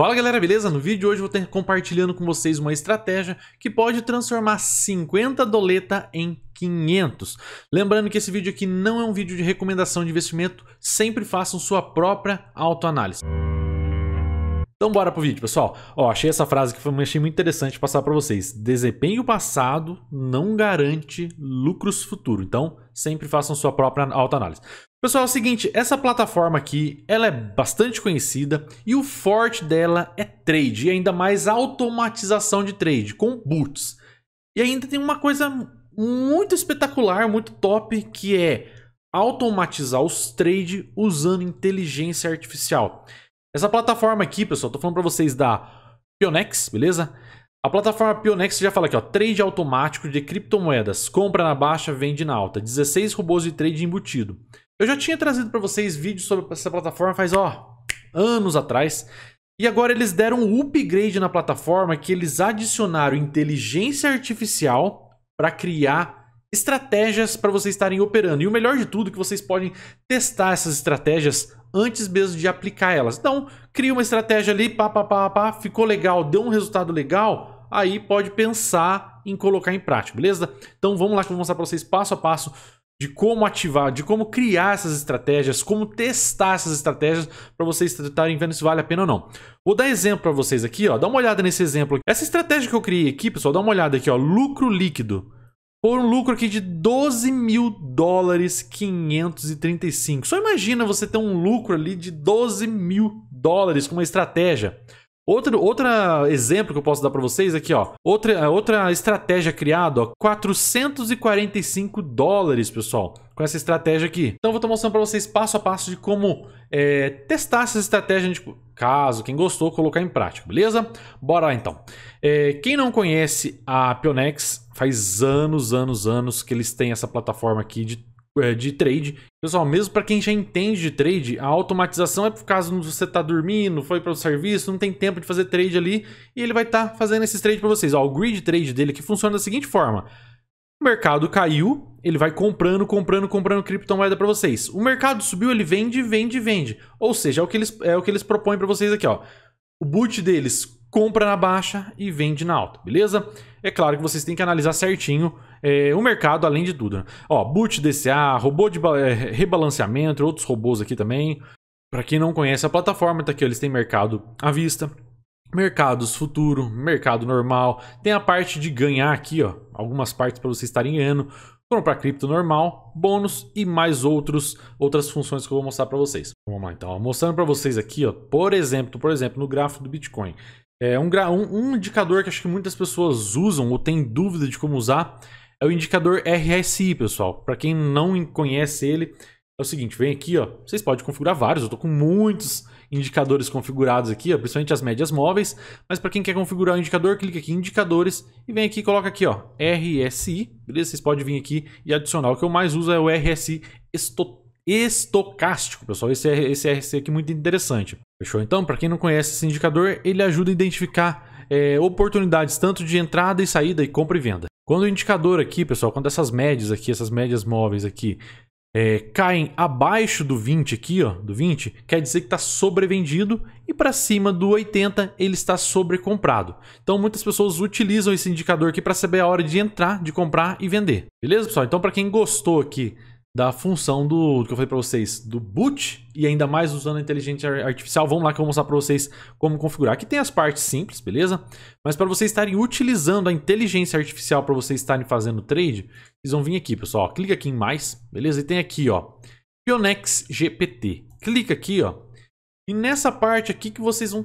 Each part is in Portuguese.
Fala galera, beleza? No vídeo de hoje eu vou estar compartilhando com vocês uma estratégia que pode transformar 50 doleta em 500. Lembrando que esse vídeo aqui não é um vídeo de recomendação de investimento, sempre façam sua própria autoanálise. Então bora pro vídeo, pessoal. Ó, achei essa frase que foi, achei muito interessante passar para vocês. Desempenho passado não garante lucros futuro. Então, sempre façam sua própria autoanálise. Pessoal, é o seguinte, essa plataforma aqui, ela é bastante conhecida e o forte dela é trade, e ainda mais automatização de trade com boots. E ainda tem uma coisa muito espetacular, muito top, que é automatizar os trades usando inteligência artificial. Essa plataforma aqui, pessoal, tô falando para vocês da Pionex, beleza? A plataforma Pionex já fala aqui, ó, trade automático de criptomoedas, compra na baixa, vende na alta, 16 robôs de trade embutido. Eu já tinha trazido para vocês vídeos sobre essa plataforma faz, ó, anos atrás. E agora eles deram um upgrade na plataforma que eles adicionaram inteligência artificial para criar estratégias para vocês estarem operando. E o melhor de tudo é que vocês podem testar essas estratégias antes mesmo de aplicar elas. Então, cria uma estratégia ali, pá, pá, pá, pá, ficou legal, deu um resultado legal, aí pode pensar em colocar em prática, beleza? Então vamos lá que eu vou mostrar para vocês passo a passo de como ativar, de como criar essas estratégias, como testar essas estratégias para vocês estarem vendo se vale a pena ou não. Vou dar exemplo para vocês aqui, ó. Dá uma olhada nesse exemplo. Essa estratégia que eu criei aqui, pessoal, dá uma olhada aqui, ó. Lucro líquido. Por um lucro aqui de 12 mil dólares 535. Só imagina você ter um lucro ali de 12 mil dólares com uma estratégia. Outro, outro exemplo que eu posso dar para vocês aqui, ó. Outra, é, outra estratégia criada, ó. 445 dólares, pessoal, com essa estratégia aqui. Então, eu vou estar mostrando para vocês passo a passo de como é, testar essa estratégia, tipo, caso quem gostou, colocar em prática, beleza? Bora lá, então. É, quem não conhece a Pionex, faz anos, anos, anos que eles têm essa plataforma aqui de é, de trade. Pessoal, mesmo para quem já entende de trade, a automatização é por causa de você tá dormindo, foi para o serviço, não tem tempo de fazer trade ali, e ele vai estar tá fazendo esses trades para vocês. Ó, o grid trade dele que funciona da seguinte forma: o mercado caiu, ele vai comprando, comprando, comprando criptomoeda para vocês. O mercado subiu, ele vende, vende, vende. Ou seja, é o que eles, é o que eles propõem para vocês aqui, ó o boot deles compra na baixa e vende na alta, beleza? É claro que vocês têm que analisar certinho é, o mercado, além de tudo. Né? Ó, boot DCA, robô de eh, rebalanceamento, outros robôs aqui também. Para quem não conhece a plataforma, tá aqui, eles têm mercado à vista, mercados futuro, mercado normal. Tem a parte de ganhar aqui, ó, algumas partes para vocês estarem ganhando para cripto normal, bônus e mais outros, outras funções que eu vou mostrar para vocês. Vamos lá então, mostrando para vocês aqui, ó, por exemplo, por exemplo, no gráfico do Bitcoin. É um, um, um indicador que acho que muitas pessoas usam ou têm dúvida de como usar é o indicador RSI, pessoal. Para quem não conhece ele, é o seguinte, vem aqui, ó, vocês podem configurar vários, eu estou com muitos indicadores configurados aqui, ó, principalmente as médias móveis. Mas para quem quer configurar o indicador, clica aqui em indicadores e vem aqui e coloca aqui, ó, RSI, beleza? Vocês podem vir aqui e adicionar. O que eu mais uso é o RSI estocástico, pessoal. Esse, esse RC aqui é muito interessante. Fechou? Então, para quem não conhece esse indicador, ele ajuda a identificar é, oportunidades tanto de entrada e saída e compra e venda. Quando o indicador aqui, pessoal, quando essas médias aqui, essas médias móveis aqui, é, caem abaixo do 20 aqui, ó, do 20, quer dizer que está sobrevendido e para cima do 80 ele está sobrecomprado. Então muitas pessoas utilizam esse indicador aqui para saber a hora de entrar, de comprar e vender. Beleza, pessoal? Então para quem gostou aqui da função do, do que eu falei para vocês, do boot e ainda mais usando a inteligência artificial. Vamos lá que eu vou mostrar para vocês como configurar. Aqui tem as partes simples, beleza? Mas para vocês estarem utilizando a inteligência artificial para vocês estarem fazendo trade, vocês vão vir aqui, pessoal. Ó, clica aqui em mais, beleza? E tem aqui, ó, Pionex GPT. Clica aqui, ó. E nessa parte aqui que vocês vão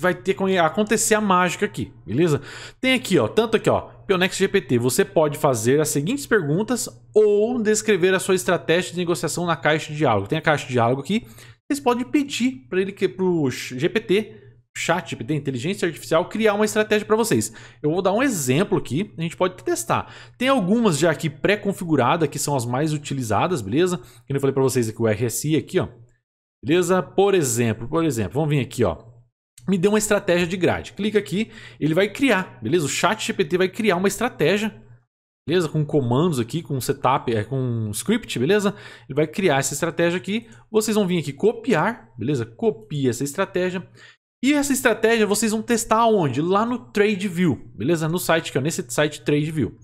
vai ter acontecer a mágica aqui, beleza? Tem aqui, ó, tanto aqui, ó, Pionex GPT, você pode fazer as seguintes perguntas ou descrever a sua estratégia de negociação na caixa de diálogo. Tem a caixa de diálogo aqui. Vocês podem pedir para ele que para o GPT, chat GPT, inteligência artificial, criar uma estratégia para vocês. Eu vou dar um exemplo aqui, a gente pode testar. Tem algumas já aqui pré-configuradas, que são as mais utilizadas, beleza? Que eu falei para vocês aqui o RSI aqui, ó. Beleza? Por exemplo, por exemplo, vamos vir aqui, ó me dê uma estratégia de grade. Clica aqui, ele vai criar, beleza? O chat GPT vai criar uma estratégia, beleza? Com comandos aqui, com setup, é, com script, beleza? Ele vai criar essa estratégia aqui. Vocês vão vir aqui copiar, beleza? Copia essa estratégia. E essa estratégia vocês vão testar onde? Lá no TradeView, beleza? No site que é nesse site TradeView.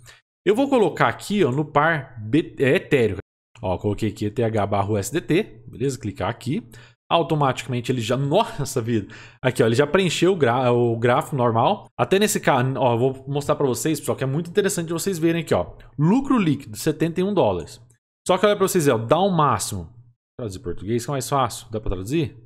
Eu vou colocar aqui, ó, no par B, é, Ó, coloquei aqui ETH barra USDT, beleza? Clicar aqui automaticamente ele já. Nossa vida! Aqui, ó, ele já preencheu o, gra... o gráfico normal. Até nesse caso, ó, vou mostrar para vocês, pessoal, que é muito interessante vocês verem aqui, ó. Lucro líquido, 71 dólares. Só que olha para vocês, ó, dá o um máximo. Traduzir português que é mais fácil. Dá para traduzir?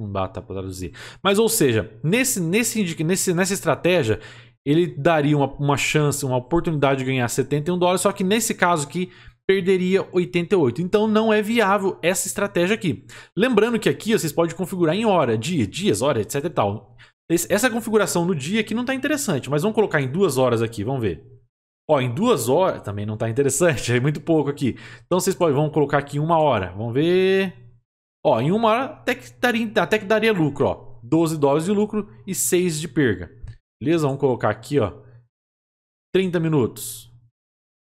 Não dá, tá para traduzir. Mas, ou seja, nesse, nesse, nesse, nessa estratégia, ele daria uma, uma chance, uma oportunidade de ganhar 71 dólares. Só que nesse caso aqui, perderia 88. Então não é viável essa estratégia aqui. Lembrando que aqui vocês podem configurar em hora, dia, dias, hora, etc e tal. Essa configuração no dia aqui não está interessante, mas vamos colocar em duas horas aqui, vamos ver. Ó, em duas horas também não está interessante, é muito pouco aqui. Então vocês podem, vamos colocar aqui em uma hora, vamos ver. Ó, em uma hora até que daria, até que daria lucro, ó. 12 dólares de lucro e 6 de perda. Beleza? Vamos colocar aqui, ó. 30 minutos.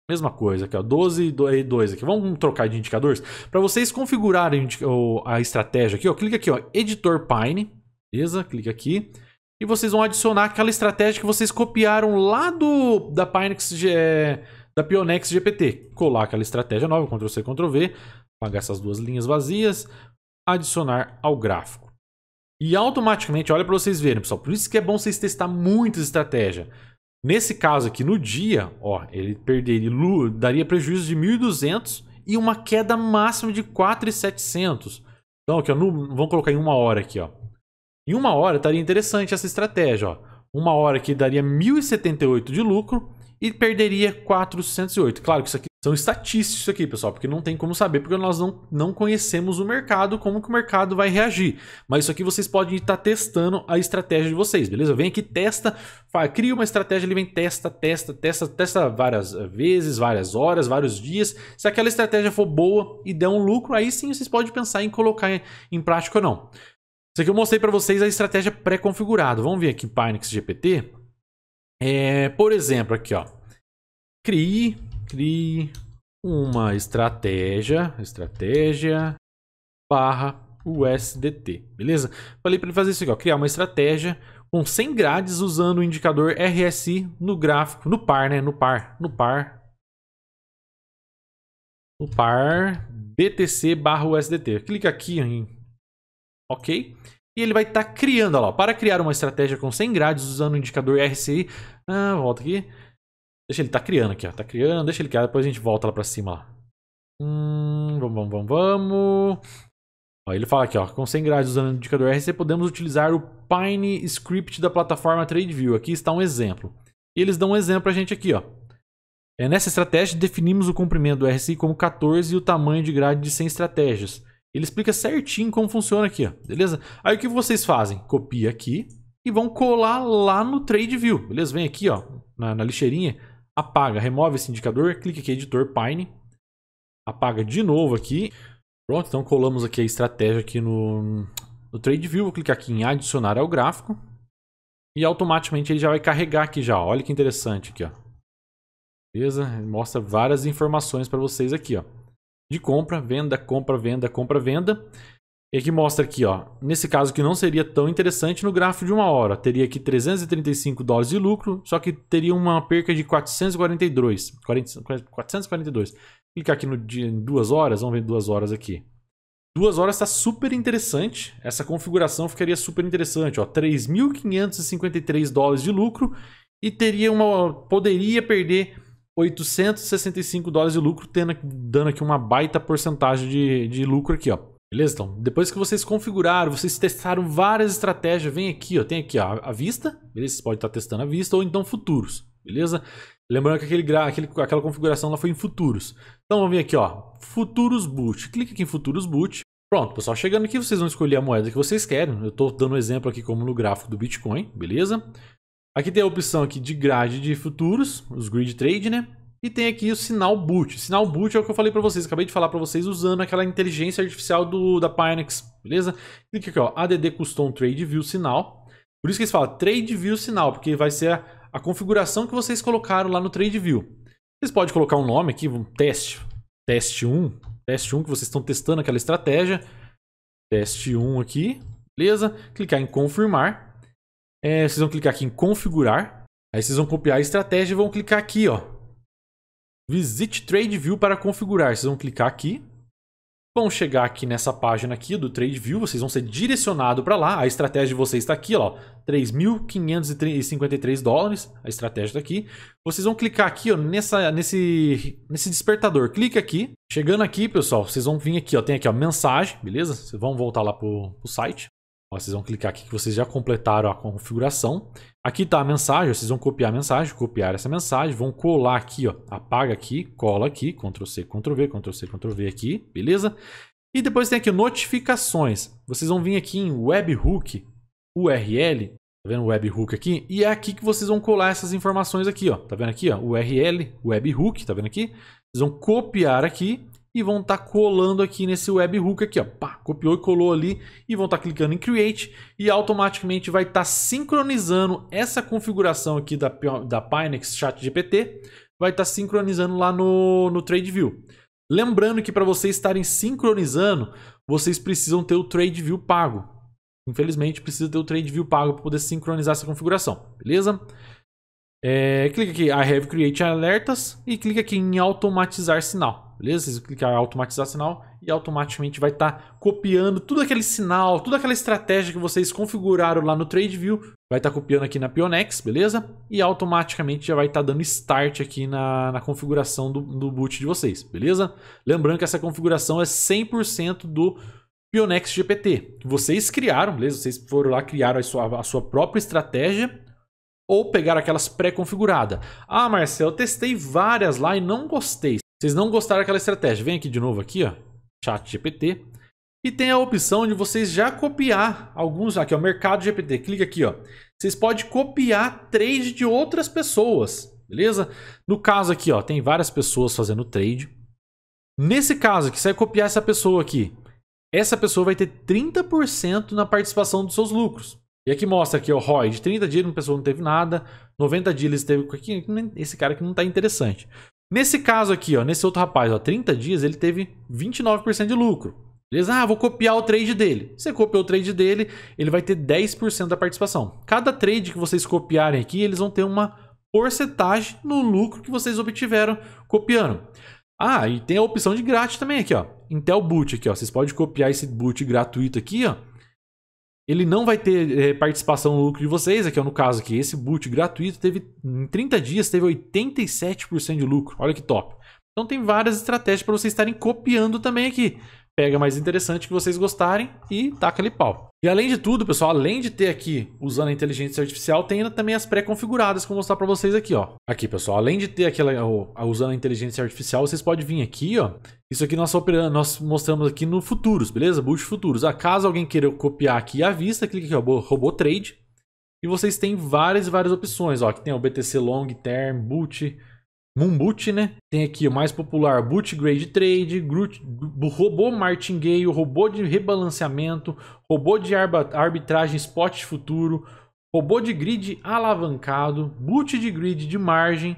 Mesma coisa aqui, ó, 12 e 2 aqui. Vamos trocar de indicadores. Para vocês configurarem a estratégia aqui, ó, clica aqui, ó, editor Pine. Beleza? Clica aqui. E vocês vão adicionar aquela estratégia que vocês copiaram lá do da Pinex é, da Pionex GPT. Colar aquela estratégia nova, Ctrl C, Ctrl V, apagar essas duas linhas vazias, adicionar ao gráfico. E automaticamente, olha para vocês verem, pessoal, por isso que é bom vocês testar muitas estratégias. Nesse caso aqui, no dia, ó, ele perderia, daria prejuízo de 1.200 e uma queda máxima de 4.700. Então, aqui, ó, no, vamos colocar em uma hora aqui. Ó. Em uma hora estaria interessante essa estratégia. Ó. Uma hora que daria 1.078 de lucro e perderia 408. Claro que isso aqui são estatísticos isso aqui, pessoal, porque não tem como saber, porque nós não, não conhecemos o mercado, como que o mercado vai reagir. Mas isso aqui vocês podem estar testando a estratégia de vocês, beleza? Vem aqui, testa, fala, cria uma estratégia, ele vem, testa, testa, testa, testa várias eh, vezes, várias horas, vários dias. Se aquela estratégia for boa e der um lucro, aí sim vocês podem pensar em colocar em prática ou não. Isso aqui eu mostrei para vocês a estratégia pré-configurada. Vamos ver aqui Pinex GPT. É, por exemplo, aqui, ó. Crie crie uma estratégia, estratégia barra USDT, beleza? Falei para ele fazer isso aqui, ó, criar uma estratégia com 100 grades usando o indicador RSI no gráfico, no par, né? No par, no par, no par BTC barra USDT. Clica aqui em OK. E ele vai estar tá criando, ó, lá, para criar uma estratégia com 100 grades usando o indicador RSI, ah, volta aqui, Deixa ele, tá criando aqui, ó. Tá criando, deixa ele criar, depois a gente volta lá pra cima, lá. Hum, vamos, vamos, vamos, vamos. Ó, ele fala aqui, ó, com 100 graus usando o indicador RC, podemos utilizar o Pine Script da plataforma TradeView. Aqui está um exemplo. E eles dão um exemplo pra gente aqui, ó. É, nessa estratégia, definimos o comprimento do RSI como 14 e o tamanho de grade de 100 estratégias. Ele explica certinho como funciona aqui, ó. beleza? Aí o que vocês fazem? Copia aqui e vão colar lá no TradeView, beleza? Vem aqui ó, na, na lixeirinha, apaga, remove esse indicador, clique aqui em editor Pine, apaga de novo aqui. Pronto, então colamos aqui a estratégia aqui no, no TradeView, vou clicar aqui em adicionar ao gráfico e automaticamente ele já vai carregar aqui já, olha que interessante aqui, ó. Beleza? Ele mostra várias informações para vocês aqui, ó. De compra, venda, compra, venda, compra, venda. E aqui mostra aqui, ó, nesse caso que não seria tão interessante no gráfico de uma hora. Teria aqui 335 dólares de lucro, só que teria uma perca de 442. 442. Clicar aqui no dia, em duas horas, vamos ver duas horas aqui. Duas horas está super interessante, essa configuração ficaria super interessante, ó, 3.553 dólares de lucro e teria uma poderia perder 865 dólares de lucro, tendo, dando aqui uma baita porcentagem de, de lucro aqui, ó. Beleza? Então, depois que vocês configuraram, vocês testaram várias estratégias, vem aqui, ó, tem aqui ó, a vista, beleza? Vocês podem estar testando a vista ou então futuros, beleza? Lembrando que aquele, aquele, aquela configuração lá foi em futuros. Então vamos vir aqui, ó, futuros boot. Clica aqui em futuros boot. Pronto, pessoal, chegando aqui vocês vão escolher a moeda que vocês querem. Eu estou dando um exemplo aqui como no gráfico do Bitcoin, beleza? Aqui tem a opção aqui de grade de futuros, os grid trade, né? E tem aqui o sinal boot. sinal boot é o que eu falei para vocês, acabei de falar para vocês usando aquela inteligência artificial do da Pinex, beleza? Clica aqui, ó, add custom trade view sinal. Por isso que eles falam trade view sinal, porque vai ser a, a configuração que vocês colocaram lá no trade view. Vocês podem colocar um nome aqui, um teste, teste 1, teste 1 que vocês estão testando aquela estratégia. Teste 1 aqui, beleza? Clicar em confirmar. É, vocês vão clicar aqui em configurar. Aí vocês vão copiar a estratégia e vão clicar aqui, ó, Visite TradeView para configurar. Vocês vão clicar aqui. Vão chegar aqui nessa página aqui do TradeView, vocês vão ser direcionados para lá. A estratégia de vocês está aqui, ó, 3.553 dólares, a estratégia está aqui. Vocês vão clicar aqui ó, nessa, nesse, nesse despertador. Clica aqui. Chegando aqui, pessoal, vocês vão vir aqui, ó, tem aqui ó, mensagem, beleza? Vocês vão voltar lá para o site. Ó, vocês vão clicar aqui que vocês já completaram a configuração. Aqui está a mensagem, vocês vão copiar a mensagem, copiar essa mensagem, vão colar aqui, ó, apaga aqui, cola aqui, Ctrl C, Ctrl V, Ctrl C, Ctrl V aqui, beleza? E depois tem aqui notificações. Vocês vão vir aqui em webhook, URL, tá vendo o webhook aqui? E é aqui que vocês vão colar essas informações aqui, ó. Tá vendo aqui, ó, URL, webhook, tá vendo aqui? Vocês vão copiar aqui e vão estar tá colando aqui nesse webhook aqui, ó. Pá, copiou e colou ali e vão estar tá clicando em Create e automaticamente vai estar tá sincronizando essa configuração aqui da, da Pinex Chat GPT, vai estar tá sincronizando lá no, no TradeView. Lembrando que para vocês estarem sincronizando, vocês precisam ter o TradeView pago. Infelizmente, precisa ter o TradeView pago para poder sincronizar essa configuração, beleza? É, clica aqui I have create alertas e clica aqui em automatizar sinal. Beleza? Vocês clicar em automatizar sinal e automaticamente vai estar tá copiando tudo aquele sinal, toda aquela estratégia que vocês configuraram lá no TradeView, vai estar tá copiando aqui na Pionex, beleza? E automaticamente já vai estar tá dando start aqui na, na configuração do, do boot de vocês, beleza? Lembrando que essa configuração é 100% do Pionex GPT, que vocês criaram, beleza? Vocês foram lá, criaram a sua, a sua própria estratégia ou pegar aquelas pré-configuradas. Ah, Marcel, eu testei várias lá e não gostei. Vocês não gostaram daquela estratégia. Vem aqui de novo aqui, ó, chat GPT. E tem a opção de vocês já copiar alguns, aqui ó, mercado GPT. Clica aqui, ó. Vocês podem copiar trade de outras pessoas, beleza? No caso aqui, ó, tem várias pessoas fazendo trade. Nesse caso aqui, você vai copiar essa pessoa aqui. Essa pessoa vai ter 30% na participação dos seus lucros. E aqui mostra aqui, o ROI. De 30 dias uma pessoa não teve nada. 90 dias ele teve... Esse cara aqui não tá interessante. Nesse caso aqui, ó, nesse outro rapaz, ó, 30 dias ele teve 29% de lucro. Beleza? Ah, vou copiar o trade dele. Você copiou o trade dele, ele vai ter 10% da participação. Cada trade que vocês copiarem aqui, eles vão ter uma porcentagem no lucro que vocês obtiveram copiando. Ah, e tem a opção de grátis também aqui, ó. Intel Boot aqui, ó. Vocês podem copiar esse boot gratuito aqui, ó ele não vai ter é, participação no lucro de vocês, aqui é no caso aqui, esse boot gratuito teve em 30 dias teve 87% de lucro. Olha que top. Então tem várias estratégias para vocês estarem copiando também aqui. Pega mais interessante que vocês gostarem e taca ali pau. E além de tudo, pessoal, além de ter aqui usando a inteligência artificial, tem ainda também as pré-configuradas que eu vou mostrar para vocês aqui, ó. Aqui, pessoal, além de ter aquela ó, usando a inteligência artificial, vocês podem vir aqui, ó. Isso aqui nós, operamos, nós mostramos aqui no futuros, beleza? Boot futuros. Ah, caso alguém queira copiar aqui à vista, clique aqui, ó, robô trade. E vocês têm várias várias opções, ó. Aqui tem o BTC long term, boot, Moonboot, né? Tem aqui o mais popular Boot Grade Trade, Groot, Robô Martingale, Robô de Rebalanceamento, Robô de Arbitragem Spot Futuro, Robô de Grid Alavancado, Boot de Grid de Margem,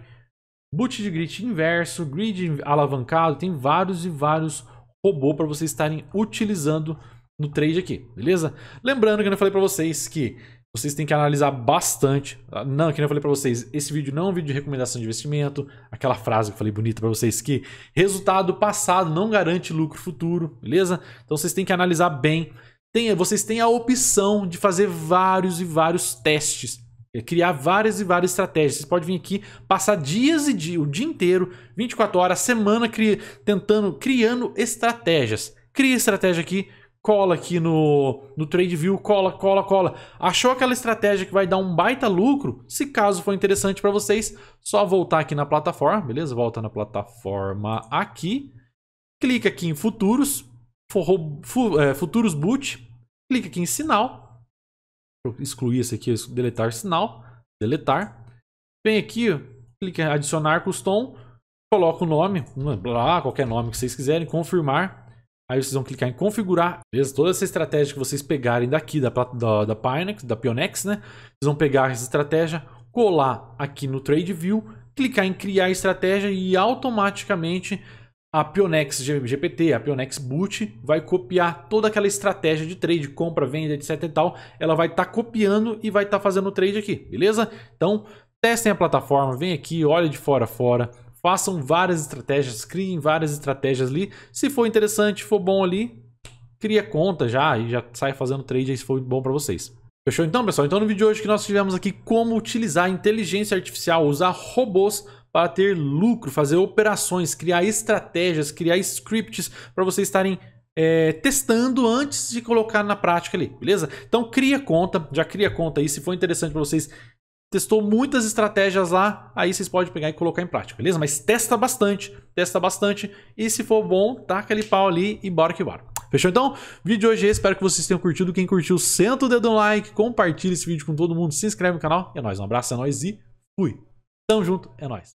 Boot de Grid Inverso, Grid Alavancado, tem vários e vários robôs para vocês estarem utilizando no trade aqui, beleza? Lembrando que eu falei para vocês que vocês têm que analisar bastante. Ah, não, que nem eu falei para vocês, esse vídeo não é um vídeo de recomendação de investimento, aquela frase que eu falei bonita para vocês que resultado passado não garante lucro futuro, beleza? Então vocês têm que analisar bem. Tem, vocês têm a opção de fazer vários e vários testes é, criar várias e várias estratégias. Vocês podem vir aqui passar dias e dia, o dia inteiro, 24 horas, semana, cri, tentando, criando estratégias. Cria estratégia aqui, cola aqui no, no TradeView, cola, cola, cola. Achou aquela estratégia que vai dar um baita lucro? Se caso for interessante para vocês, só voltar aqui na plataforma, beleza? Volta na plataforma aqui, clica aqui em futuros, fu, é, futuros boot, clica aqui em sinal, excluir esse aqui, deletar sinal, deletar. Vem aqui, clica em adicionar custom, coloca o nome, qualquer nome que vocês quiserem, confirmar Aí vocês vão clicar em configurar, beleza? Toda essa estratégia que vocês pegarem daqui, da, da, da Pinex, da Pionex, né? Vocês vão pegar essa estratégia, colar aqui no Trade View, clicar em criar estratégia e automaticamente a Pionex GPT, a Pionex Boot, vai copiar toda aquela estratégia de trade, compra, venda, etc e tal. Ela vai estar tá copiando e vai estar tá fazendo o trade aqui, beleza? Então, testem a plataforma, vem aqui, olha de fora a fora, façam várias estratégias, criem várias estratégias ali. Se for interessante, for bom ali, cria conta já e já sai fazendo trade aí se for bom para vocês. Fechou então, pessoal? Então no vídeo de hoje que nós tivemos aqui como utilizar inteligência artificial, usar robôs para ter lucro, fazer operações, criar estratégias, criar scripts para vocês estarem é, testando antes de colocar na prática ali, beleza? Então cria conta, já cria conta aí, se for interessante para vocês testou muitas estratégias lá, aí vocês podem pegar e colocar em prática, beleza? Mas testa bastante, testa bastante e se for bom, taca aquele pau ali e bora que bora. Fechou então? Vídeo de hoje, é espero que vocês tenham curtido. Quem curtiu, senta o dedo no like, compartilha esse vídeo com todo mundo, se inscreve no canal. é nóis, um abraço, é nóis e fui. Tamo junto, é nóis.